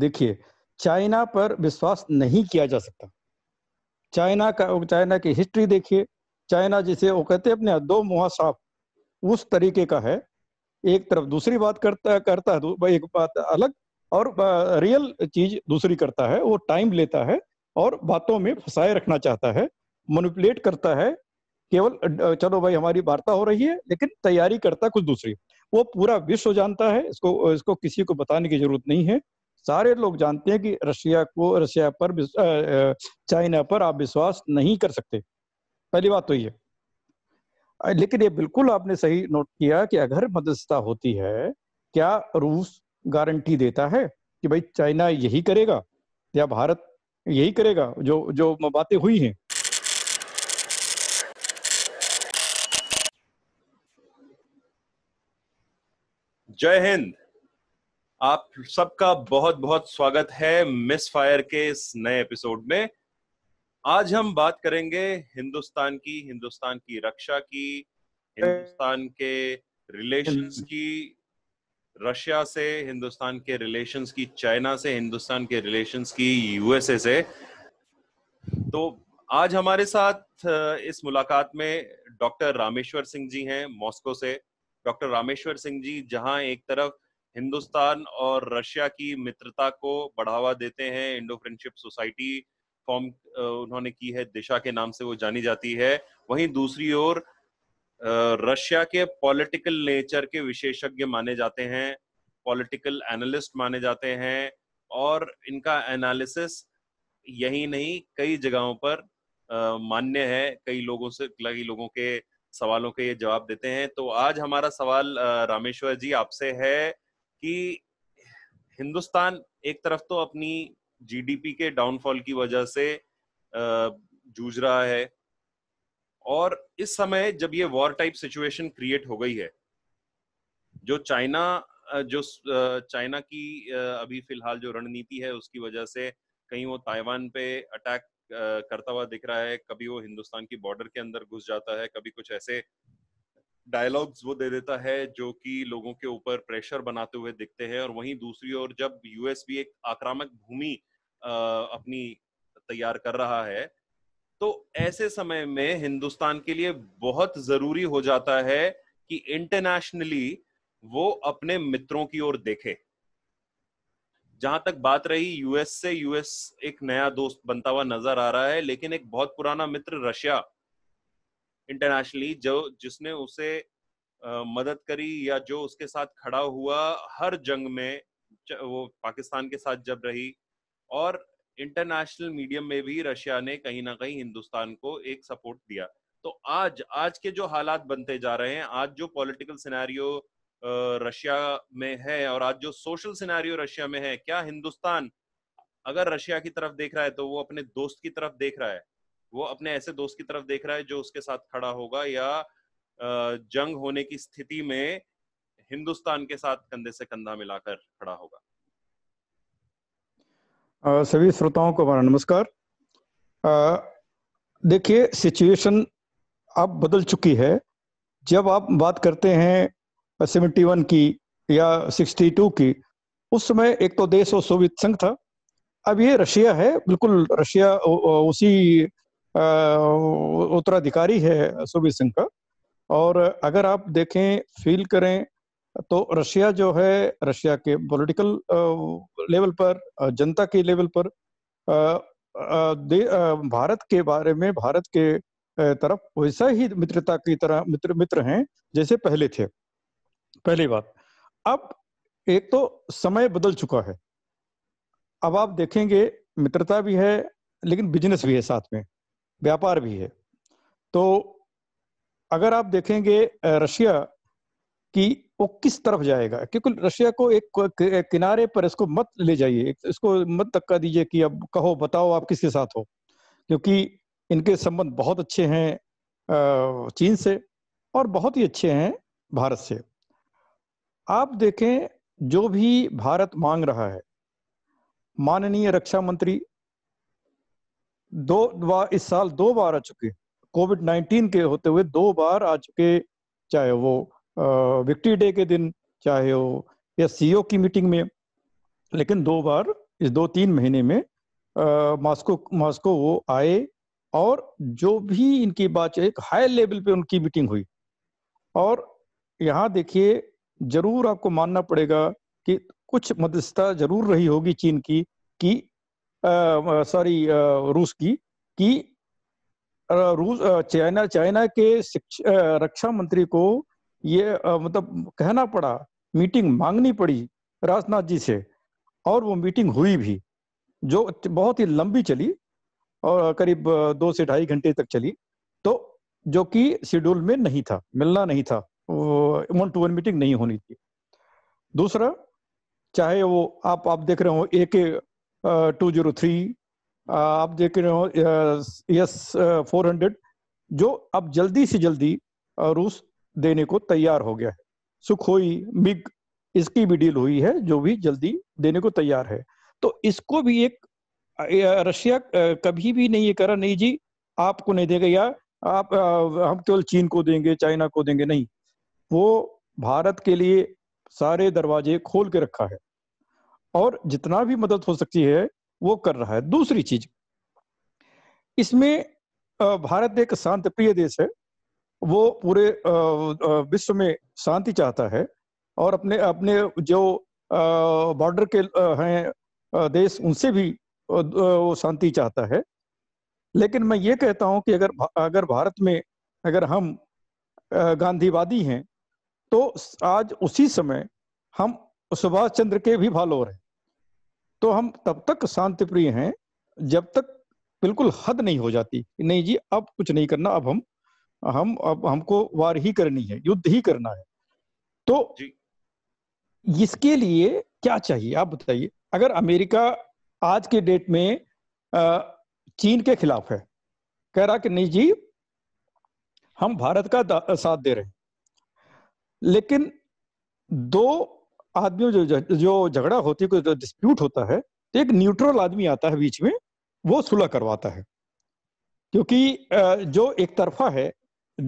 देखिए चाइना पर विश्वास नहीं किया जा सकता चाइना का चाइना की हिस्ट्री देखिए चाइना जिसे वो कहते हैं अपने दो मुहा साफ उस तरीके का है एक तरफ दूसरी बात करता करता है एक बात अलग और रियल चीज दूसरी करता है वो टाइम लेता है और बातों में फंसाए रखना चाहता है मनुपुलेट करता है केवल चलो भाई हमारी वार्ता हो रही है लेकिन तैयारी करता कुछ दूसरी वो पूरा विश्व जानता है इसको इसको किसी को बताने की जरूरत नहीं है सारे लोग जानते हैं कि रशिया को रशिया पर चाइना पर आप विश्वास नहीं कर सकते पहली बात तो ये लेकिन ये बिल्कुल आपने सही नोट किया कि अगर मध्यस्थता होती है क्या रूस गारंटी देता है कि भाई चाइना यही करेगा या भारत यही करेगा जो जो बातें हुई हैं जय हिंद आप सबका बहुत बहुत स्वागत है मिस फायर के इस नए एपिसोड में आज हम बात करेंगे हिंदुस्तान की हिंदुस्तान की रक्षा की हिंदुस्तान के रिलेशंस की रशिया से हिंदुस्तान के रिलेशंस की चाइना से हिंदुस्तान के रिलेशंस की यूएसए से तो आज हमारे साथ इस मुलाकात में डॉक्टर रामेश्वर सिंह जी हैं मॉस्को से डॉक्टर रामेश्वर सिंह जी जहां एक तरफ हिंदुस्तान और रशिया की मित्रता को बढ़ावा देते हैं इंडो फ्रेंडशिप सोसाइटी फॉर्म उन्होंने की है दिशा के नाम से वो जानी जाती है वहीं दूसरी ओर रशिया के पॉलिटिकल नेचर के विशेषज्ञ माने जाते हैं पॉलिटिकल एनालिस्ट माने जाते हैं और इनका एनालिसिस यही नहीं कई जगहों पर मान्य है कई लोगों से कई लोगों के सवालों के ये जवाब देते हैं तो आज हमारा सवाल रामेश्वर जी आपसे है कि हिंदुस्तान एक तरफ तो अपनी जीडीपी के डाउनफॉल की वजह से जूझ रहा है और इस समय जब ये वॉर टाइप सिचुएशन क्रिएट हो गई है जो चाइना जो चाइना की अभी फिलहाल जो रणनीति है उसकी वजह से कहीं वो ताइवान पे अटैक करता हुआ दिख रहा है कभी वो हिंदुस्तान की बॉर्डर के अंदर घुस जाता है कभी कुछ ऐसे डायलॉग्स वो दे देता है जो कि लोगों के ऊपर प्रेशर बनाते हुए दिखते हैं और वहीं दूसरी ओर जब यूएस भी एक आक्रामक भूमि अपनी तैयार कर रहा है तो ऐसे समय में हिंदुस्तान के लिए बहुत जरूरी हो जाता है कि इंटरनेशनली वो अपने मित्रों की ओर देखे जहां तक बात रही यूएस से यूएस एक नया दोस्त बनता हुआ नजर आ रहा है लेकिन एक बहुत पुराना मित्र रशिया इंटरनेशनली जो जिसने उसे मदद करी या जो उसके साथ खड़ा हुआ हर जंग में वो पाकिस्तान के साथ जब रही और इंटरनेशनल मीडियम में भी रशिया ने कहीं ना कहीं हिंदुस्तान को एक सपोर्ट दिया तो आज आज के जो हालात बनते जा रहे हैं आज जो पॉलिटिकल सिनेरियो रशिया में है और आज जो सोशल सिनेरियो रशिया में है क्या हिंदुस्तान अगर रशिया की तरफ देख रहा है तो वो अपने दोस्त की तरफ देख रहा है वो अपने ऐसे दोस्त की तरफ देख रहा है जो उसके साथ खड़ा होगा या जंग होने की स्थिति में हिंदुस्तान के साथ कंधे से कंधा मिलाकर खड़ा होगा सभी श्रोताओं को हमारा नमस्कार देखिए सिचुएशन अब बदल चुकी है जब आप बात करते हैं सेवेंटी वन की या सिक्सटी टू की उस समय एक तो देश और सोवियत संघ था अब ये रशिया है बिल्कुल रशिया उसी उत्तराधिकारी है सुबीर सिंह का और अगर आप देखें फील करें तो रशिया जो है रशिया के पॉलिटिकल लेवल पर जनता के लेवल पर भारत के बारे में भारत के तरफ वैसा ही मित्रता की तरह मित्र मित्र हैं जैसे पहले थे पहली बात अब एक तो समय बदल चुका है अब आप देखेंगे मित्रता भी है लेकिन बिजनेस भी है साथ में व्यापार भी है तो अगर आप देखेंगे रशिया की वो किस तरफ जाएगा क्योंकि रशिया को एक किनारे पर इसको मत ले जाइए इसको मत धक्का दीजिए कि अब कहो बताओ आप किसके साथ हो क्योंकि इनके संबंध बहुत अच्छे हैं चीन से और बहुत ही अच्छे हैं भारत से आप देखें जो भी भारत मांग रहा है माननीय रक्षा मंत्री दो बार इस साल दो बार आ चुके कोविड नाइन्टीन के होते हुए दो बार आ चुके चाहे वो विक्ट्री डे के दिन चाहे वो या सीईओ e की मीटिंग में लेकिन दो बार इस दो तीन महीने में मॉस्को मॉस्को वो आए और जो भी इनकी बात एक हाई लेवल पे उनकी मीटिंग हुई और यहाँ देखिए जरूर आपको मानना पड़ेगा कि कुछ मध्यस्थता जरूर रही होगी चीन की कि सॉरी रूस की कि रूस चाइना चाइना के रक्षा मंत्री को ये मतलब कहना पड़ा मीटिंग मांगनी पड़ी राजनाथ जी से और वो मीटिंग हुई भी जो बहुत ही लंबी चली और करीब दो से ढाई घंटे तक चली तो जो कि शेड्यूल में नहीं था मिलना नहीं था वन टू वन मीटिंग नहीं होनी थी दूसरा चाहे वो आप आप देख रहे हो एक टू जीरो थ्री आप देख रहे हो यस फोर हंड्रेड जो अब जल्दी से जल्दी रूस देने को तैयार हो गया है सुखोई मिग इसकी भी डील हुई है जो भी जल्दी देने को तैयार है तो इसको भी एक रशिया कभी भी नहीं ये करा नहीं जी आपको नहीं देगा या आप हम केवल चीन को देंगे चाइना को देंगे नहीं वो भारत के लिए सारे दरवाजे खोल के रखा है और जितना भी मदद हो सकती है वो कर रहा है दूसरी चीज इसमें भारत एक शांत प्रिय देश है वो पूरे विश्व में शांति चाहता है और अपने अपने जो बॉर्डर के हैं देश उनसे भी वो शांति चाहता है लेकिन मैं ये कहता हूँ कि अगर अगर भारत में अगर हम गांधीवादी हैं तो आज उसी समय हम सुभाष चंद्र के भी फॉलोअर हैं तो हम तब तक शांति प्रिय हैं जब तक बिल्कुल हद नहीं हो जाती नहीं जी अब कुछ नहीं करना अब हम हम अब हमको वार ही करनी है युद्ध ही करना है तो इसके लिए क्या चाहिए आप बताइए अगर अमेरिका आज के डेट में चीन के खिलाफ है कह रहा कि नहीं जी हम भारत का साथ दे रहे हैं लेकिन दो आदमियों जो जो झगड़ा होती है कोई डिस्प्यूट होता है तो एक न्यूट्रल आदमी आता है बीच में वो सुलह करवाता है क्योंकि जो एक तरफा है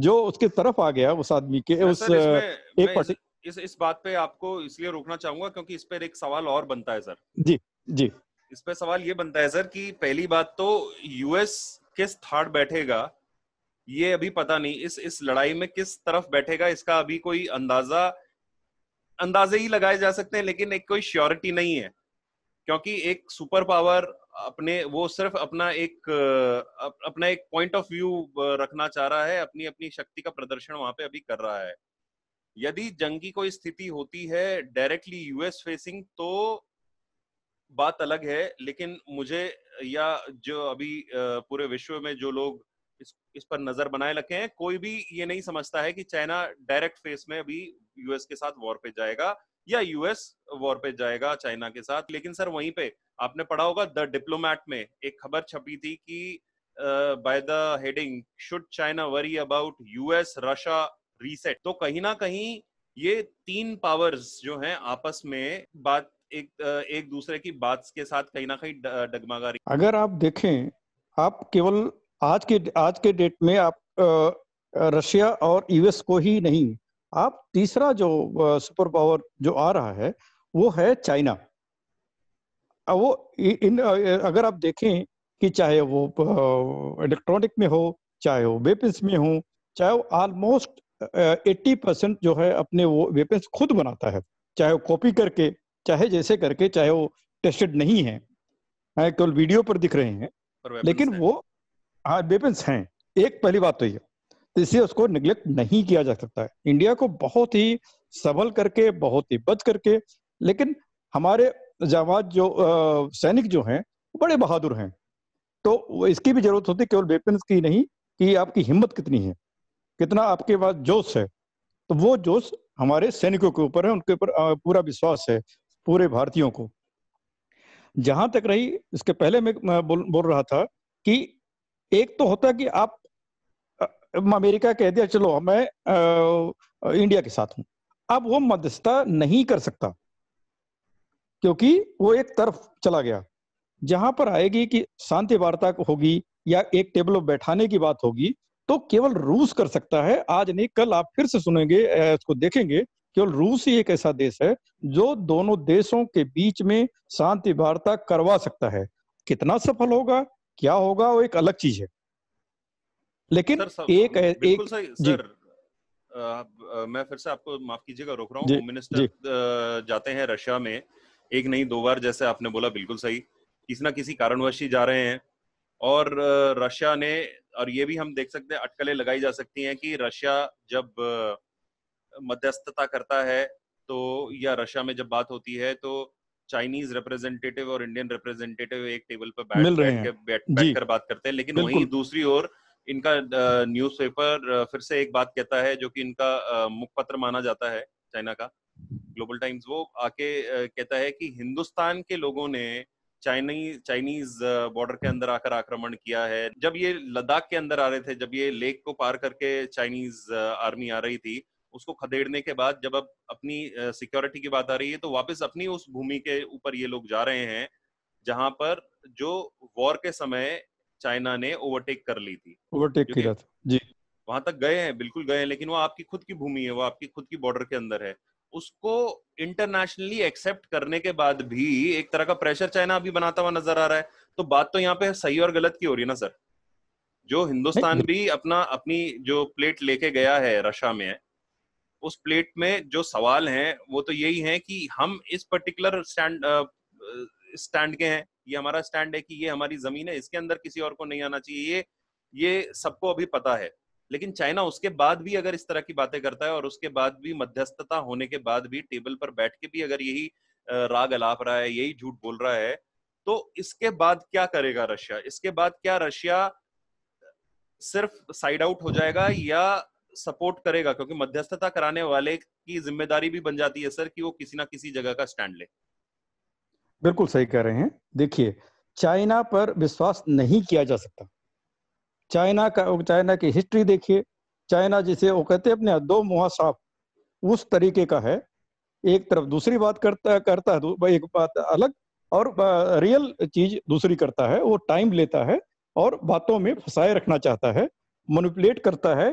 जो उसके तरफ आ गया उस आदमी के अच्छा, उस एक पर्टी इस इस बात पे आपको इसलिए रोकना चाहूंगा क्योंकि इस पर एक सवाल और बनता है सर जी जी इस पर सवाल ये बनता है सर कि पहली बात तो यूएस किस थर्ड बैठेगा ये अभी पता नहीं इस इस लड़ाई में किस तरफ बैठेगा इसका अभी कोई अंदाजा अंदाजे ही लगाए जा सकते हैं लेकिन एक कोई श्योरिटी नहीं है क्योंकि एक सुपर पावर अपने वो सिर्फ अपना एक अपना एक पॉइंट ऑफ व्यू रखना चाह रहा है अपनी अपनी शक्ति का प्रदर्शन वहां पे अभी कर रहा है यदि जंग की कोई स्थिति होती है डायरेक्टली यूएस फेसिंग तो बात अलग है लेकिन मुझे या जो अभी पूरे विश्व में जो लोग इस इस पर नजर बनाए रखे हैं कोई भी ये नहीं समझता है कि चाइना डायरेक्ट फेस में अभी यूएस के साथ वॉर पे जाएगा या यूएस वॉर पे जाएगा चाइना के साथ लेकिन सर वहीं पे आपने पढ़ा होगा द डिप्लोमैट में एक खबर छपी थी कि by the heading should China worry about US Russia reset तो कहीं ना कहीं ये तीन पावर्स जो हैं आपस में बात एक एक दूसरे की बात के साथ कहीं ना कहीं डगमगा रही अगर आप देखें आप केवल आज के आज के डेट में आप रशिया और यूएस को ही नहीं आप तीसरा जो सुपर पावर जो आ रहा है वो है चाइना वो इन अगर आप देखें कि चाहे वो इलेक्ट्रॉनिक में हो चाहे वो वेपन्स में हो चाहे वो ऑलमोस्ट एट्टी परसेंट जो है अपने वो वेपन्स खुद बनाता है चाहे वो कॉपी करके चाहे जैसे करके चाहे वो टेस्टेड नहीं है केवल वीडियो पर दिख रहे हैं लेकिन है। वो हाँ वेपन्स हैं एक पहली बात तो ये तो इसे उसको निग्लेक्ट नहीं किया जा सकता है इंडिया को बहुत ही सबल करके बहुत ही बच करके लेकिन हमारे जवाब जो सैनिक जो हैं बड़े बहादुर हैं तो इसकी भी जरूरत होती है केवल वेपन्स की नहीं कि आपकी हिम्मत कितनी है कितना आपके पास जोश है तो वो जोश हमारे सैनिकों के ऊपर है उनके ऊपर पूरा विश्वास है पूरे भारतीयों को जहां तक रही इसके पहले मैं बोल बोल रहा था कि एक तो होता है कि आप अमेरिका कह दिया चलो मैं आ, इंडिया के साथ हूं अब वो मध्यस्थता नहीं कर सकता क्योंकि वो एक तरफ चला गया जहां पर आएगी कि शांति वार्ता होगी या एक टेबल पर बैठाने की बात होगी तो केवल रूस कर सकता है आज नहीं कल आप फिर से सुनेंगे इसको देखेंगे केवल रूस ही एक ऐसा देश है जो दोनों देशों के बीच में शांति वार्ता करवा सकता है कितना सफल होगा क्या होगा वो एक अलग चीज है लेकिन सर, एक एक सही, सर, आ, मैं फिर से आपको माफ कीजिएगा रोक रहा हूँ मिनिस्टर जाते हैं रशिया में एक नहीं दो बार जैसे आपने बोला बिल्कुल सही किसी ना किसी कारणवश ही जा रहे हैं और रशिया ने और ये भी हम देख सकते हैं अटकलें लगाई जा सकती हैं कि रशिया जब मध्यस्थता करता है तो या रशिया में जब बात होती है तो चाइनीज रिप्रेजेंटेटिव और इंडियन रिप्रेजेंटेटिव एक टेबल पर बैठ मिल रहे बैठ, बैठ कर बात करते हैं लेकिन वही दूसरी ओर इनका न्यूज़पेपर फिर से एक बात कहता है जो कि इनका मुखपत्र माना जाता है चाइना का ग्लोबल टाइम्स वो आके कहता है कि हिंदुस्तान के लोगों ने चाइनी चाइनीज बॉर्डर के अंदर आकर आक्रमण किया है जब ये लद्दाख के अंदर आ रहे थे जब ये लेक को पार करके चाइनीज आर्मी आ रही थी उसको खदेड़ने के बाद जब अब अपनी सिक्योरिटी की बात आ रही है तो वापस अपनी उस भूमि के ऊपर ये लोग जा रहे हैं जहां पर जो वॉर के समय चाइना ने ओवरटेक कर ली थी ओवरटेक किया था जी वहां तक गए हैं बिल्कुल गए हैं लेकिन वो आपकी खुद की भूमि है वो आपकी खुद की बॉर्डर के अंदर है उसको इंटरनेशनली एक्सेप्ट करने के बाद भी एक तरह का प्रेशर चाइना अभी बनाता हुआ नजर आ रहा है तो बात तो यहाँ पे सही और गलत की हो रही है ना सर जो हिंदुस्तान भी अपना अपनी जो प्लेट लेके गया है रशिया में उस प्लेट में जो सवाल हैं वो तो यही है कि हम इस पर्टिकुलर स्टैंड स्टैंड के हैं ये हमारा स्टैंड है कि ये हमारी जमीन है इसके अंदर किसी और को नहीं आना चाहिए ये ये सबको अभी पता है लेकिन चाइना उसके बाद भी अगर इस तरह की बातें करता है और उसके बाद भी मध्यस्थता होने के बाद भी टेबल पर बैठ के भी अगर यही राग अलाप रहा है यही झूठ बोल रहा है तो इसके बाद क्या करेगा रशिया इसके बाद क्या रशिया सिर्फ साइड आउट हो जाएगा या सपोर्ट करेगा क्योंकि मध्यस्थता कराने वाले की जिम्मेदारी भी बन जाती है सर कि वो किसी ना किसी जगह का स्टैंड ले बिल्कुल सही कह रहे हैं देखिए चाइना पर विश्वास नहीं किया जा सकता चाइना का चाइना की हिस्ट्री देखिए चाइना जिसे वो कहते हैं अपने दो मुहा साफ उस तरीके का है एक तरफ दूसरी बात करता करता है एक बात अलग और रियल चीज दूसरी करता है वो टाइम लेता है और बातों में फंसाए रखना चाहता है मनुपुलेट करता है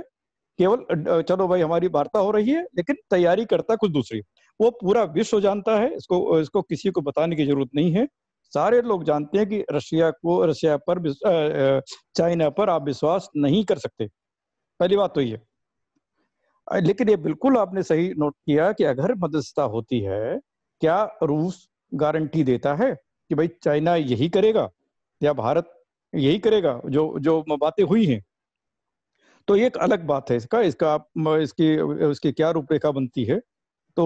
केवल चलो भाई हमारी वार्ता हो रही है लेकिन तैयारी करता कुछ दूसरी वो पूरा विश्व जानता है इसको इसको किसी को बताने की जरूरत नहीं है सारे लोग जानते हैं कि रशिया को रशिया पर चाइना पर आप विश्वास नहीं कर सकते पहली बात तो ये लेकिन ये बिल्कुल आपने सही नोट किया कि अगर मध्यस्थता होती है क्या रूस गारंटी देता है कि भाई चाइना यही करेगा या भारत यही करेगा जो जो बातें हुई हैं तो एक अलग बात है इसका इसका आप इसकी उसकी क्या रूपरेखा बनती है तो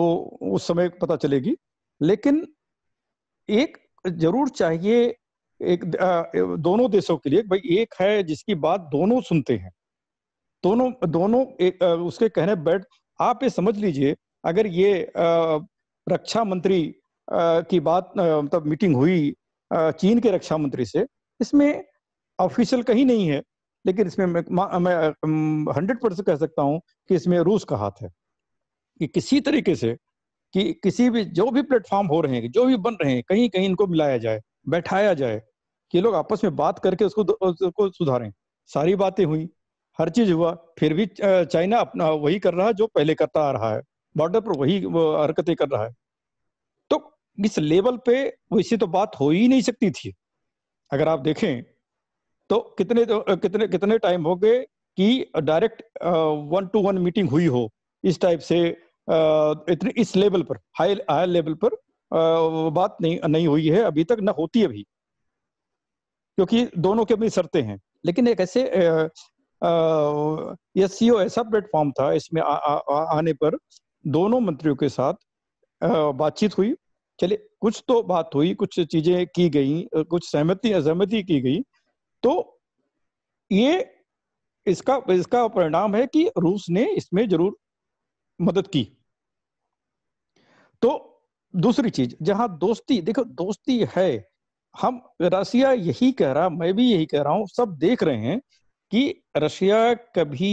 उस समय पता चलेगी लेकिन एक जरूर चाहिए एक दोनों देशों के लिए भाई एक है जिसकी बात दोनों सुनते हैं दोनों दोनों एक, उसके कहने बैठ आप ये समझ लीजिए अगर ये रक्षा मंत्री की बात मतलब मीटिंग हुई चीन के रक्षा मंत्री से इसमें ऑफिशियल कहीं नहीं है लेकिन इसमें मैं, हंड्रेड परसेंट कह सकता हूँ कि इसमें रूस का हाथ है कि किसी तरीके से कि किसी भी जो भी प्लेटफॉर्म हो रहे हैं जो भी बन रहे हैं कहीं कहीं इनको मिलाया जाए बैठाया जाए कि लोग आपस में बात करके उसको उसको सुधारें सारी बातें हुई हर चीज हुआ फिर भी चाइना अपना वही कर रहा है जो पहले करता आ रहा है बॉर्डर पर वही हरकतें कर रहा है तो इस लेवल पे वैसे तो बात हो ही नहीं सकती थी अगर आप देखें तो कितने कितने कितने टाइम हो गए कि direct one to one meeting हुई हो इस टाइप से इतने इस लेवल पर हाई हाई लेवल पर बात नहीं नहीं हुई है अभी तक ना होती अभी क्योंकि दोनों की अपनी शर्तें हैं लेकिन एक ऐसे एस सी e ऐसा प्लेटफॉर्म था इसमें आ, आ, आ, आने पर दोनों मंत्रियों के साथ बातचीत हुई चलिए कुछ तो बात हुई कुछ चीजें की गई कुछ सहमति असहमति की गई तो ये इसका इसका परिणाम है कि रूस ने इसमें जरूर मदद की तो दूसरी चीज जहां दोस्ती देखो दोस्ती है हम रशिया यही कह रहा मैं भी यही कह रहा हूं सब देख रहे हैं कि रशिया कभी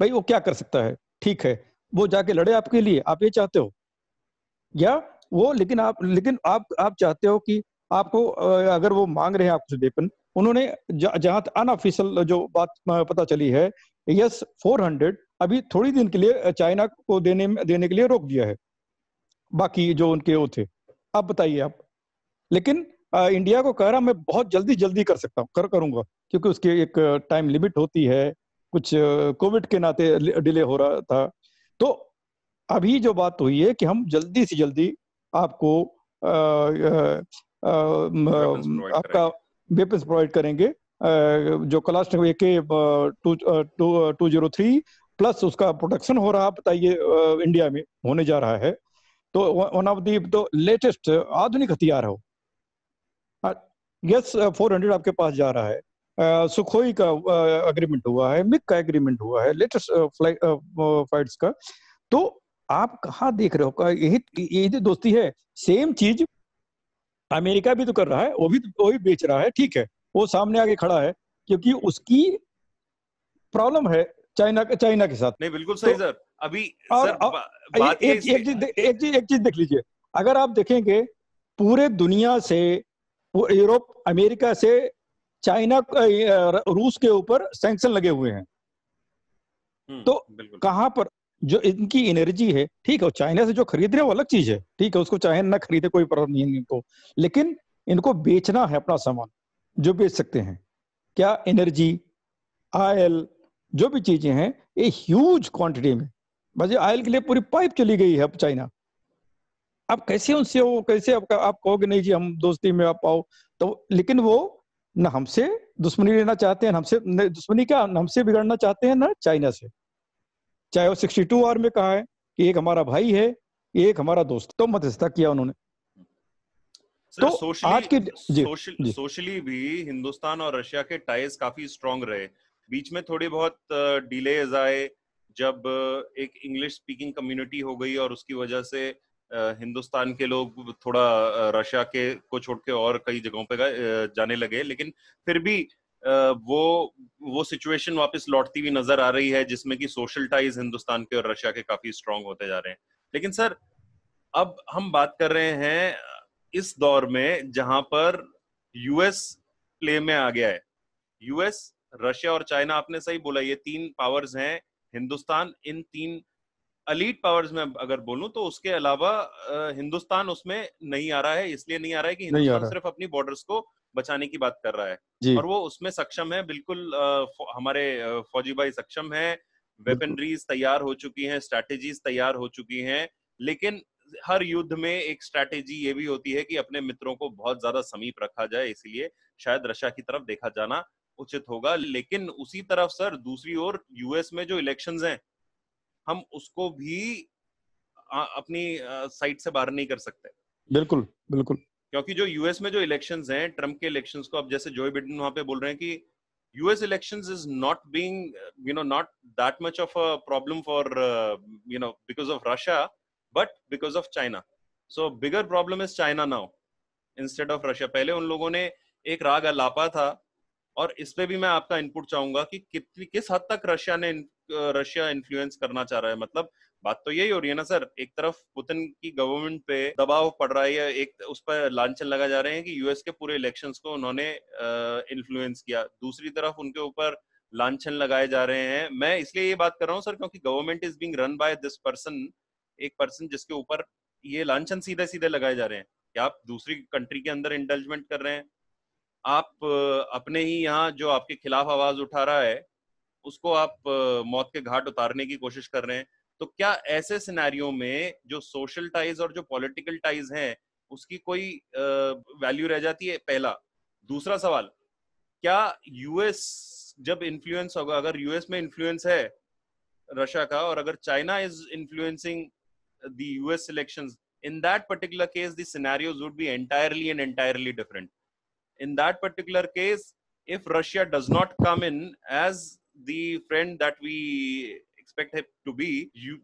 भाई वो क्या कर सकता है ठीक है वो जाके लड़े आपके लिए आप ये चाहते हो या वो लेकिन आप लेकिन आप आप चाहते हो कि आपको अगर वो मांग रहे हैं आपसे वेपन उन्होंने जहां अनऑफिशियल जो बात पता चली है यस 400 अभी थोड़ी दिन के लिए चाइना को देने देने के लिए रोक दिया है बाकी जो उनके वो थे अब बताइए आप लेकिन आ, इंडिया को कह रहा मैं बहुत जल्दी जल्दी कर सकता हूँ कर करूंगा क्योंकि उसकी एक टाइम लिमिट होती है कुछ कोविड के नाते डिले हो रहा था तो अभी जो बात हुई है कि हम जल्दी से जल्दी आपको आ, आ, आ, आ, आपका वेपन्स प्रोवाइड करेंगे जो कलास्टिक के two, two, two zero three plus उसका प्रोडक्शन हो रहा बताइए इंडिया में होने जा रहा है तो वन ऑफ दी तो लेटेस्ट आधुनिक हथियार हो यस फोर हंड्रेड आपके पास जा रहा है सुखोई का अग्रीमेंट हुआ है मिक का एग्रीमेंट हुआ है लेटेस्ट फाइट्स का तो आप कहाँ देख रहे हो यही यही दोस्ती है सेम चीज अमेरिका भी तो कर रहा है वो भी वो भी बेच रहा है ठीक है वो सामने आगे खड़ा है क्योंकि उसकी प्रॉब्लम है चाइना चाइना के साथ नहीं बिल्कुल तो सही तो, सर अभी और सर, बा, बात एक चीज एक चीज एक चीज देख लीजिए अगर आप देखेंगे पूरे दुनिया से यूरोप अमेरिका से चाइना रूस के ऊपर सैंक्शन लगे हुए हैं हम्म, तो कहां पर जो इनकी एनर्जी है ठीक है चाइना से जो खरीद रहे हैं वो अलग चीज है ठीक है उसको चाहे ना खरीदे कोई प्रॉब्लम नहीं है इनको लेकिन इनको बेचना है अपना सामान जो बेच सकते हैं क्या एनर्जी आयल जो भी चीजें हैं ये ह्यूज क्वांटिटी में बस आयल के लिए पूरी पाइप चली गई है अब चाइना आप कैसे उनसे हो कैसे आप, आप कहोगे नहीं जी हम दोस्ती में आप पाओ तो लेकिन वो ना हमसे दुश्मनी लेना चाहते हैं हमसे दुश्मनी क्या हमसे बिगड़ना चाहते हैं ना चाइना से चाहे वो सिक्सटी टू आर में कहा है कि एक हमारा भाई है एक हमारा दोस्त तो मध्यस्थता किया उन्होंने तो सोशली, आज के सोशली, सोशल, सोशली भी हिंदुस्तान और रशिया के टाइज काफी स्ट्रांग रहे बीच में थोड़ी बहुत डिलेज आए जब एक इंग्लिश स्पीकिंग कम्युनिटी हो गई और उसकी वजह से हिंदुस्तान के लोग थोड़ा रशिया के को छोड़ के और कई जगहों पे जाने लगे लेकिन फिर भी वो वो सिचुएशन वापस लौटती हुई नजर आ रही है जिसमें कि सोशल टाइज हिंदुस्तान के और रशिया के काफी स्ट्रांग होते जा रहे हैं लेकिन सर अब हम बात कर रहे हैं इस दौर में जहां पर यूएस प्ले में आ गया है यूएस रशिया और चाइना आपने सही बोला ये तीन पावर्स हैं हिंदुस्तान इन तीन अलीट पावर्स में अगर बोलूं तो उसके अलावा हिंदुस्तान उसमें नहीं आ रहा है इसलिए नहीं आ रहा है कि हिंदुस्तान सिर्फ अपनी बॉर्डर्स को बचाने की बात कर रहा है और वो उसमें सक्षम है बिल्कुल हमारे फौजी भाई सक्षम है वेपनरीज तैयार हो चुकी हैं स्ट्रैटेजीज तैयार हो चुकी हैं लेकिन हर युद्ध में एक स्ट्रैटेजी ये भी होती है कि अपने मित्रों को बहुत ज्यादा समीप रखा जाए इसलिए शायद रशिया की तरफ देखा जाना उचित होगा लेकिन उसी तरफ सर दूसरी ओर यूएस में जो इलेक्शंस हैं हम उसको भी अपनी साइट से बाहर नहीं कर सकते बिल्कुल बिल्कुल क्योंकि जो यूएस में जो इलेक्शन हैं ट्रम्प के इलेक्शन को अब जैसे जो बिडेन वहां पे बोल रहे हैं कि US election is not being you know not that much of a problem for you know because of Russia but because of China so bigger problem is China now instead of Russia पहले उन लोगों ने एक राग अलापा था और इस पे भी मैं आपका इनपुट चाहूंगा कि कितनी किस हद तक रशिया ने रशिया इन्फ्लुएंस करना चाह रहा है मतलब बात तो यही हो रही है ना सर एक तरफ पुतिन की गवर्नमेंट पे दबाव पड़ रहा है एक उस पर लांछन लगा जा रहे हैं कि यूएस के पूरे इलेक्शन को उन्होंने इन्फ्लुएंस किया दूसरी तरफ उनके ऊपर लांछन लगाए जा रहे हैं मैं इसलिए ये बात कर रहा हूँ सर क्योंकि government is being run by this person एक पर्सन जिसके ऊपर ये लांछन सीधे सीधे लगाए जा रहे हैं क्या आप दूसरी कंट्री के अंदर इंटेलिजमेंट कर रहे हैं आप अपने ही यहाँ जो आपके खिलाफ आवाज उठा रहा है उसको आप मौत के घाट उतारने की कोशिश कर रहे हैं तो क्या ऐसे सिनेरियो में जो सोशल टाइज और जो पॉलिटिकल टाइज हैं उसकी कोई वैल्यू रह जाती है पहला दूसरा सवाल क्या यूएस जब इन्फ्लुएंस होगा अगर यूएस में इन्फ्लुएंस है रशिया का और अगर China is influencing the US elections in that particular case the scenarios would be entirely and entirely different in that particular case if Russia does not come in as the friend that we expect him to be you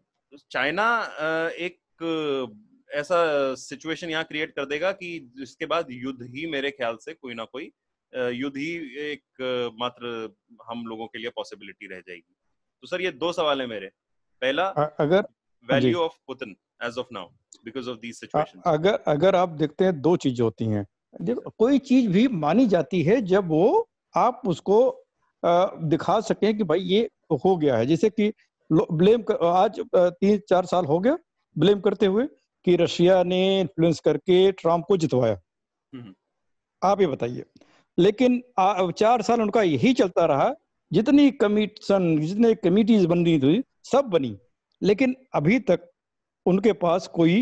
china uh, ek uh, ऐसा situation यहाँ create कर देगा कि जिसके बाद युद्ध ही मेरे ख्याल से कोई ना कोई uh, युद्ध ही एक uh, मात्र हम लोगों के लिए पॉसिबिलिटी रह जाएगी तो सर ये दो सवाल है मेरे पहला अगर value of Putin as of now because of this situation अगर अगर आप देखते हैं दो चीजें होती हैं देखो कोई चीज भी मानी जाती है जब वो आप उसको दिखा सकें कि भाई ये हो गया है जैसे कि ब्लेम कर, आज तीन चार साल हो गया ब्लेम करते हुए कि रशिया ने इन्फ्लुएंस करके ट्रम्प को जितवाया हम्म। आप ये बताइए लेकिन आ, चार साल उनका यही चलता रहा जितनी कमीशन जितने कमिटीज बनी थी सब बनी लेकिन अभी तक उनके पास कोई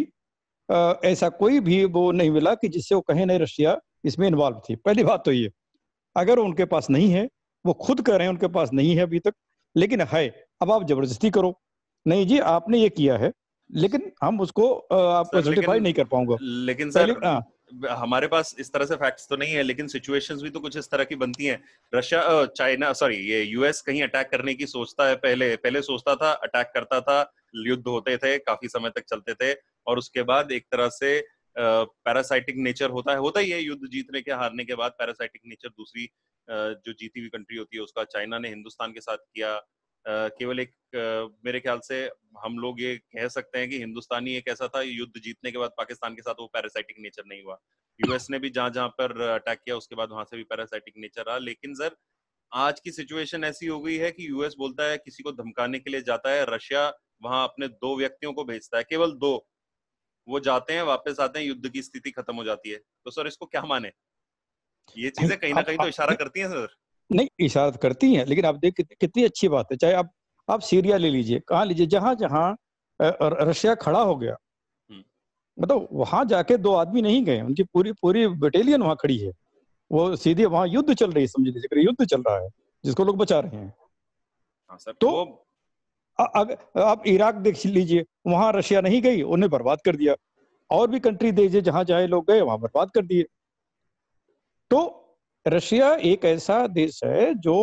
आ, ऐसा कोई भी वो नहीं मिला कि जिससे वो कहें नहीं रशिया इसमें इन्वॉल्व थी पहली बात तो ये अगर उनके पास नहीं है वो खुद कह रहे हैं उनके पास नहीं है अभी तक लेकिन है अब आप जबरदस्ती करो नहीं जी आपने ये किया है लेकिन हम उसको आप नहीं कर पाऊंगा लेकिन सर हाँ। हमारे पास इस तरह से फैक्ट्स तो नहीं है लेकिन सिचुएशंस भी तो कुछ इस तरह की बनती हैं रशिया चाइना सॉरी ये यूएस कहीं अटैक करने की सोचता है पहले पहले सोचता था अटैक करता था युद्ध होते थे काफी समय तक चलते थे और उसके बाद एक तरह से पैरासाइटिक नेचर होता है होता ही है युद्ध जीतने के हारने के बाद पैरासाइटिक नेचर दूसरी जो जीती हुई कंट्री होती है उसका चाइना ने हिंदुस्तान के साथ किया केवल एक मेरे ख्याल से हम लोग ये कह सकते हैं कि हिंदुस्तानी एक ऐसा था युद्ध जीतने के बाद पाकिस्तान के साथ वो पैरासाइटिक नेचर नहीं हुआ यूएस ने भी जहां जहां पर अटैक किया उसके बाद वहां से भी पैरासाइटिक नेचर रहा लेकिन सर आज की सिचुएशन ऐसी हो गई है कि यूएस बोलता है किसी को धमकाने के लिए जाता है रशिया वहां अपने दो व्यक्तियों को भेजता है केवल दो वो जाते हैं वापस आते हैं युद्ध की स्थिति खत्म हो जाती है तो सर इसको क्या माने ये चीजें कहीं ना कहीं तो इशारा करती हैं सर नहीं इशारा तो करती हैं लेकिन आप देख कितनी अच्छी बात है चाहे आप आप सीरिया ले लीजिए कहा लीजिए जहां जहां रशिया खड़ा हो गया हम्म। मतलब वहां जाके दो आदमी नहीं गए उनकी पूरी पूरी बटेलियन वहां खड़ी है वो सीधे वहां युद्ध चल रही है समझ लीजिए युद्ध चल रहा है जिसको लोग बचा रहे हैं हाँ, सर, तो अगर आप इराक देख लीजिए वहां रशिया नहीं गई उन्हें बर्बाद कर दिया और भी कंट्री देखिए जहां जाए लोग गए वहां बर्बाद कर दिए तो रशिया एक ऐसा देश है जो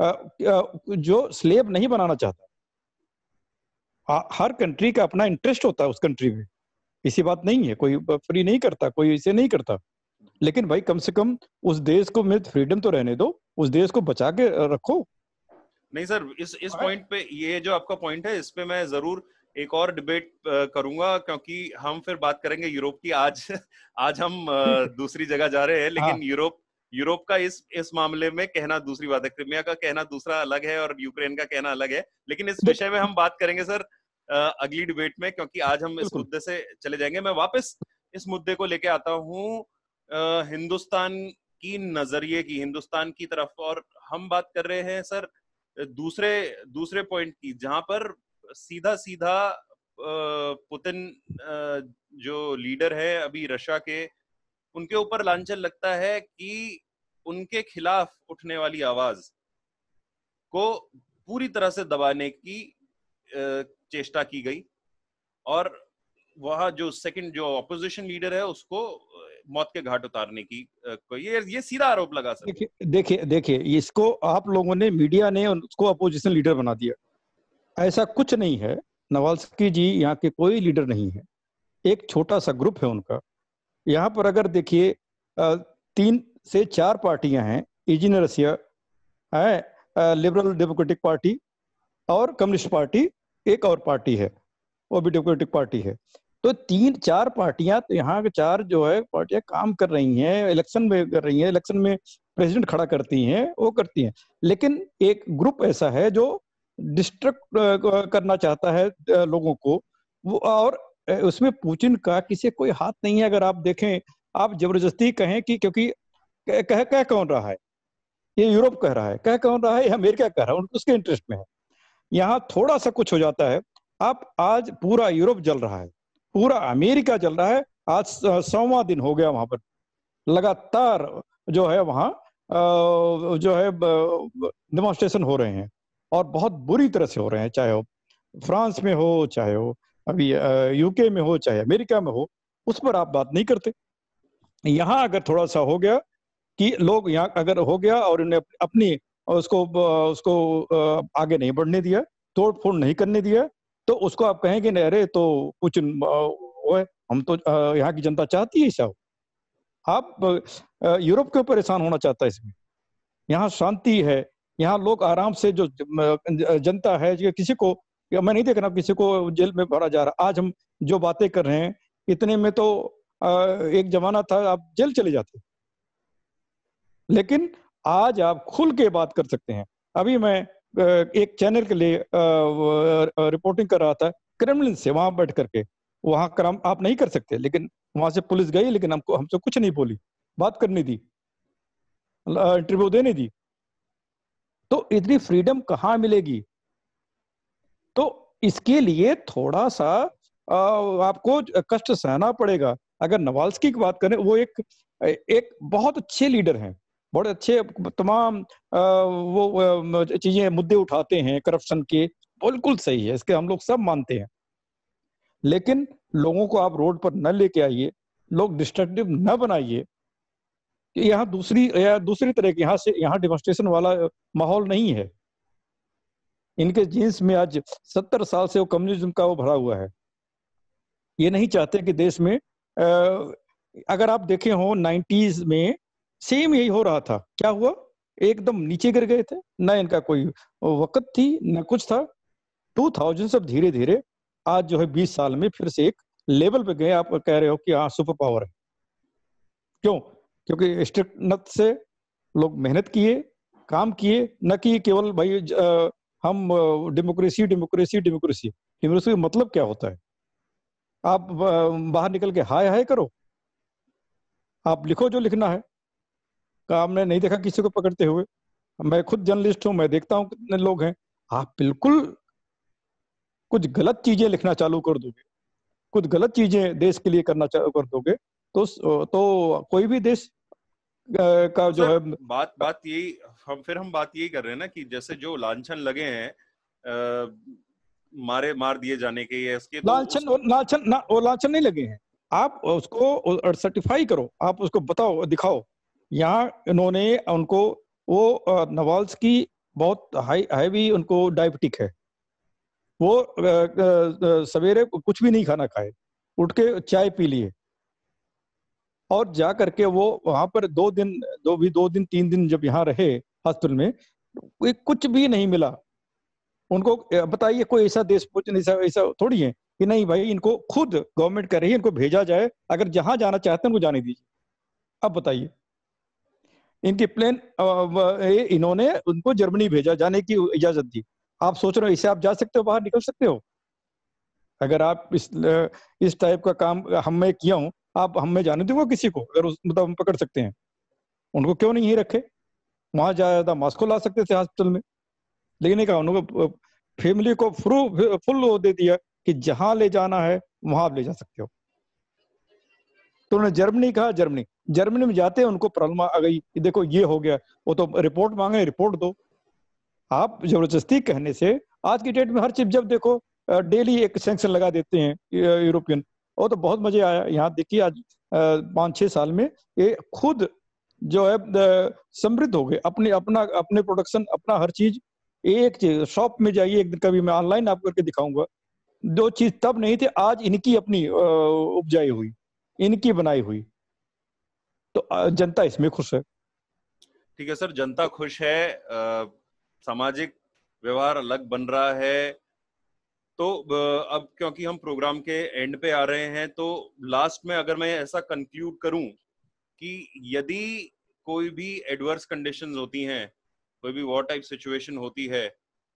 जो स्लेब नहीं बनाना चाहता हर कंट्री का अपना इंटरेस्ट होता है उस कंट्री में इसी बात नहीं है कोई फ्री नहीं करता कोई इसे नहीं करता लेकिन भाई कम से कम उस देश को मिथ फ्रीडम तो रहने दो उस देश को बचा के रखो नहीं सर इस इस पॉइंट पे ये जो आपका पॉइंट है इस पे मैं जरूर एक और डिबेट करूंगा क्योंकि हम फिर बात करेंगे यूरोप की आज आज हम दूसरी जगह जा रहे हैं लेकिन हाँ। यूरोप यूरोप का इस इस मामले में कहना दूसरी बात है क्रिमिया का कहना दूसरा अलग है और यूक्रेन का कहना अलग है लेकिन इस विषय में हम बात करेंगे सर अगली डिबेट में क्योंकि आज हम इस मुद्दे से चले जाएंगे मैं वापस इस मुद्दे को लेके आता हूँ हिंदुस्तान की नजरिए की हिंदुस्तान की तरफ और हम बात कर रहे हैं सर दूसरे दूसरे पॉइंट की जहां पर सीधा सीधा पुतिन जो लीडर है अभी रशिया के उनके ऊपर लांछन लगता है कि उनके खिलाफ उठने वाली आवाज को पूरी तरह से दबाने की चेष्टा की गई और वहां जो सेकंड जो ऑपोजिशन लीडर है उसको मौत के घाट उतारने की ये ये सीधा आरोप लगा सकते देखिए देखिए देखिए इसको आप लोगों ने मीडिया ने उसको अपोजिशन लीडर बना दिया ऐसा कुछ नहीं है नवालस्की जी यहाँ के कोई लीडर नहीं है एक छोटा सा ग्रुप है उनका यहाँ पर अगर देखिए तीन से चार पार्टियां हैं इजिन रसिया है लिबरल डेमोक्रेटिक पार्टी और कम्युनिस्ट पार्टी एक और पार्टी है वो भी डेमोक्रेटिक पार्टी है तो तीन चार पार्टियां तो यहाँ के चार जो है पार्टियां काम कर रही हैं इलेक्शन में कर रही हैं इलेक्शन में प्रेसिडेंट खड़ा करती हैं वो करती हैं लेकिन एक ग्रुप ऐसा है जो डिस्ट्रक्ट करना चाहता है लोगों को वो और उसमें पुतिन का किसी कोई हाथ नहीं है अगर आप देखें आप जबरदस्ती कहें कि क्योंकि कह कह, कौन रहा है ये यूरोप कह रहा है कह कौन रहा है अमेरिका कह रहा है उसके इंटरेस्ट में है यहाँ थोड़ा सा कुछ हो जाता है आप आज पूरा यूरोप जल रहा है पूरा अमेरिका जल रहा है आज सौवा दिन हो गया वहां पर लगातार जो है वहाँ जो है डेमोन्स्ट्रेशन हो रहे हैं और बहुत बुरी तरह से हो रहे हैं चाहे वो फ्रांस में हो चाहे वो अभी यूके में हो चाहे अमेरिका में हो उस पर आप बात नहीं करते यहाँ अगर थोड़ा सा हो गया कि लोग यहाँ अगर हो गया और उन्हें अपनी उसको उसको आगे नहीं बढ़ने दिया तोड़ फोड़ नहीं करने दिया तो उसको आप कहेंगे नहीं अरे तो कुछ हम तो यहाँ की जनता चाहती है ऐसा हो आप यूरोप के ऊपर परेशान होना चाहता है इसमें यहाँ शांति है यहाँ लोग आराम से जो जनता है किसी को मैं नहीं देख रहा किसी को जेल में भरा जा रहा आज हम जो बातें कर रहे हैं इतने में तो एक जमाना था आप जेल चले जाते लेकिन आज आप खुल के बात कर सकते हैं अभी मैं एक चैनल के लिए रिपोर्टिंग कर रहा था क्रेमलिन से वहां बैठ करके वहां क्रम आप नहीं कर सकते लेकिन वहां से पुलिस गई लेकिन हमको हमसे कुछ नहीं बोली बात करने दी इंटरव्यू देने दी तो इतनी फ्रीडम कहाँ मिलेगी तो इसके लिए थोड़ा सा आपको कष्ट सहना पड़ेगा अगर नवाल्सकी की बात करें वो एक एक बहुत अच्छे लीडर हैं बहुत अच्छे तमाम वो चीजें मुद्दे उठाते हैं करप्शन के बिल्कुल सही है इसके हम लोग सब मानते हैं लेकिन लोगों को आप रोड पर न लेके आइए लोग डिस्ट्रक्टिव न बनाइए यहाँ दूसरी या दूसरी तरह की यहाँ से यहाँ डिमोस्ट्रेशन वाला माहौल नहीं है इनके जींस में आज सत्तर साल से वो कम्युनिज्म का वो भरा हुआ है ये नहीं चाहते कि देश में अगर आप देखे हो नाइन्टीज में सेम यही हो रहा था क्या हुआ एकदम नीचे गिर गए थे ना इनका कोई वक्त थी ना कुछ था टू थाउजेंड सब धीरे धीरे आज जो है बीस साल में फिर से एक लेवल पे गए आप कह रहे हो कि हाँ सुपर पावर है क्यों क्योंकि स्ट्रिक्टनेस से लोग मेहनत किए काम किए न कि केवल भाई हम डेमोक्रेसी डेमोक्रेसी डेमोक्रेसी डेमोक्रेसी का मतलब क्या होता है आप बाहर निकल के हाय हाय करो आप लिखो जो लिखना है ने नहीं देखा किसी को पकड़ते हुए मैं खुद जर्नलिस्ट हूं मैं देखता हूं कितने लोग हैं आप बिल्कुल कुछ गलत चीजें लिखना चालू कर दोगे कुछ गलत चीजें देश के लिए करना चालू कर दोगे तो तो कोई भी देश का जो है बात बात यही हम फिर हम बात यही कर रहे हैं ना कि जैसे जो लाछन लगे हैं मारे मार दिए जाने के या इसके लाछन तो लाछन ना वो लाछन नहीं लगे हैं आप उसको सर्टिफाई करो आप उसको बताओ दिखाओ यहाँ इन्होंने उनको वो नवाल्स की बहुत हाई हैवी उनको डायबिटिक है वो सवेरे कुछ भी नहीं खाना खाए उठ के चाय पी लिए और जा करके वो वहां पर दो दिन दो भी दो दिन तीन दिन जब यहाँ रहे हॉस्पिटल में कुछ भी नहीं मिला उनको बताइए कोई ऐसा देश ऐसा ऐसा थोड़ी है कि नहीं भाई इनको खुद गवर्नमेंट कर रही है इनको भेजा जाए अगर जहां जाना चाहते हैं उनको जाने दीजिए अब बताइए इनकी प्लेन इन्होंने उनको जर्मनी भेजा जाने की इजाजत दी आप सोच रहे हो इसे आप जा सकते हो बाहर निकल सकते हो अगर आप इस इस टाइप का काम हम मैं किया हूँ आप हमें जाने दूंगा किसी को अगर उस मतलब हम पकड़ सकते हैं उनको क्यों नहीं रखे वहां ज्यादा मास्को तो ला सकते थे हॉस्पिटल में लेकिन नहीं कहा उनको फैमिली को फ्रू फुल दे दिया कि जहां ले जाना है वहां आप ले जा सकते हो तो उन्होंने जर्मनी कहा जर्मनी जर्मनी में जाते उनको प्रॉब्लम आ गई कि देखो ये हो गया वो तो रिपोर्ट मांगे रिपोर्ट दो आप जबरदस्ती कहने से आज की डेट में हर चीज जब देखो डेली एक सेंक्शन लगा देते हैं यूरोपियन और तो बहुत मजे आया यहाँ देखिए आज पाँच छह साल में ये खुद जो है समृद्ध हो गए अपने अपना अपने प्रोडक्शन अपना हर चीज एक चीज शॉप में जाइए एक दिन कभी मैं ऑनलाइन आप करके दिखाऊंगा दो चीज तब नहीं थी आज इनकी अपनी उपजाई हुई इनकी बनाई हुई तो जनता इसमें खुश है ठीक है सर जनता खुश है आ, सामाजिक व्यवहार अलग बन रहा है तो अब क्योंकि हम प्रोग्राम के एंड पे आ रहे हैं तो लास्ट में अगर मैं ऐसा कंक्लूड करूं कि यदि कोई भी एडवर्स कंडीशंस होती हैं कोई भी वॉर टाइप सिचुएशन होती है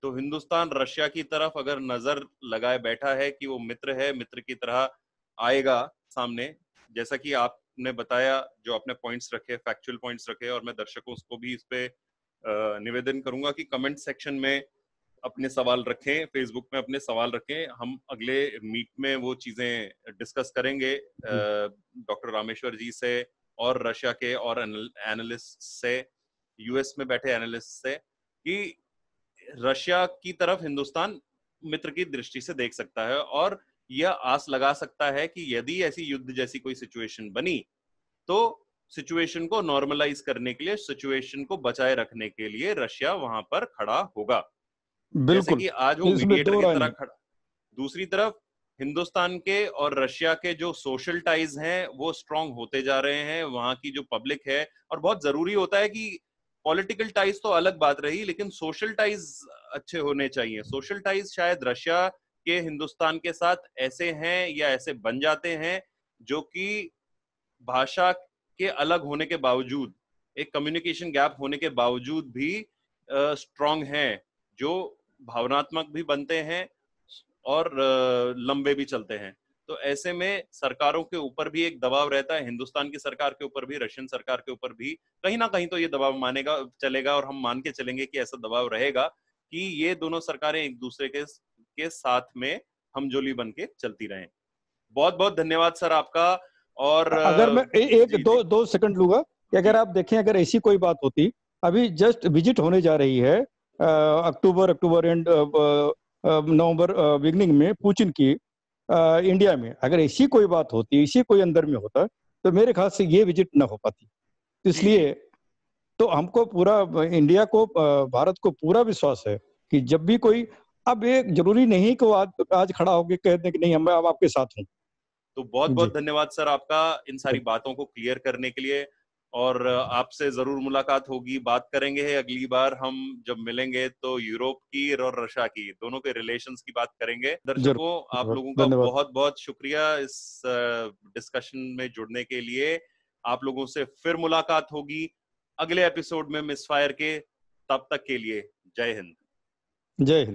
तो हिंदुस्तान रशिया की तरफ अगर नजर लगाए बैठा है कि वो मित्र है मित्र की तरह आएगा सामने जैसा कि आपने बताया जो आपने पॉइंट्स रखे फैक्चुअल पॉइंट्स रखे और मैं दर्शकों को भी इस पे निवेदन करूंगा कि कमेंट सेक्शन में अपने सवाल रखें फेसबुक में अपने सवाल रखें हम अगले मीट में वो चीजें डिस्कस करेंगे डॉक्टर रामेश्वर जी से और रशिया के और एनालिस्ट से यूएस में बैठे एनालिस्ट से कि रशिया की तरफ हिंदुस्तान मित्र की दृष्टि से देख सकता है और यह आस लगा सकता है कि यदि ऐसी युद्ध जैसी कोई सिचुएशन बनी तो सिचुएशन को नॉर्मलाइज करने के लिए सिचुएशन को बचाए रखने के लिए रशिया वहां पर खड़ा होगा बिल्कुल कि आज वो मीडिएटर की तरह खड़ा दूसरी तरफ हिंदुस्तान के और रशिया के जो सोशल टाइज हैं वो स्ट्रांग होते जा रहे हैं वहां की जो पब्लिक है और बहुत जरूरी होता है कि पॉलिटिकल टाइज तो अलग बात रही लेकिन सोशल टाइज अच्छे होने चाहिए सोशल टाइज शायद रशिया के हिंदुस्तान के साथ ऐसे हैं या ऐसे बन जाते हैं जो कि भाषा के अलग होने के बावजूद एक कम्युनिकेशन गैप होने के बावजूद भी स्ट्रांग uh, हैं जो भावनात्मक भी बनते हैं और लंबे भी चलते हैं तो ऐसे में सरकारों के ऊपर भी एक दबाव रहता है हिंदुस्तान की सरकार के ऊपर भी रशियन सरकार के ऊपर भी कहीं ना कहीं तो ये दबाव मानेगा चलेगा और हम मान के चलेंगे कि ऐसा दबाव रहेगा कि ये दोनों सरकारें एक दूसरे के के साथ में हमजोली बन के चलती रहे बहुत बहुत धन्यवाद सर आपका और अगर मैं ए, एक दो दो सेकंड लूंगा कि अगर आप देखें अगर ऐसी कोई बात होती अभी जस्ट विजिट होने जा रही है अक्टूबर अक्टूबर एंड नवंबर बिगनिंग में पूछिन की इंडिया में अगर ऐसी कोई बात होती इसी कोई अंदर में होता तो मेरे ख्याल से ये विजिट ना हो पाती इसलिए तो हमको पूरा इंडिया को भारत को पूरा विश्वास है कि जब भी कोई अब ये जरूरी नहीं कि आज आज खड़ा होकर कह दें कि नहीं हम अब आपके साथ हूँ तो बहुत बहुत धन्यवाद सर आपका इन सारी बातों को क्लियर करने के लिए और आपसे जरूर मुलाकात होगी बात करेंगे अगली बार हम जब मिलेंगे तो यूरोप की और रशिया की दोनों के रिलेशन की बात करेंगे दर्शकों आप लोगों का बहुत बहुत शुक्रिया इस डिस्कशन में जुड़ने के लिए आप लोगों से फिर मुलाकात होगी अगले एपिसोड में मिस फायर के तब तक के लिए जय हिंद जय हिंद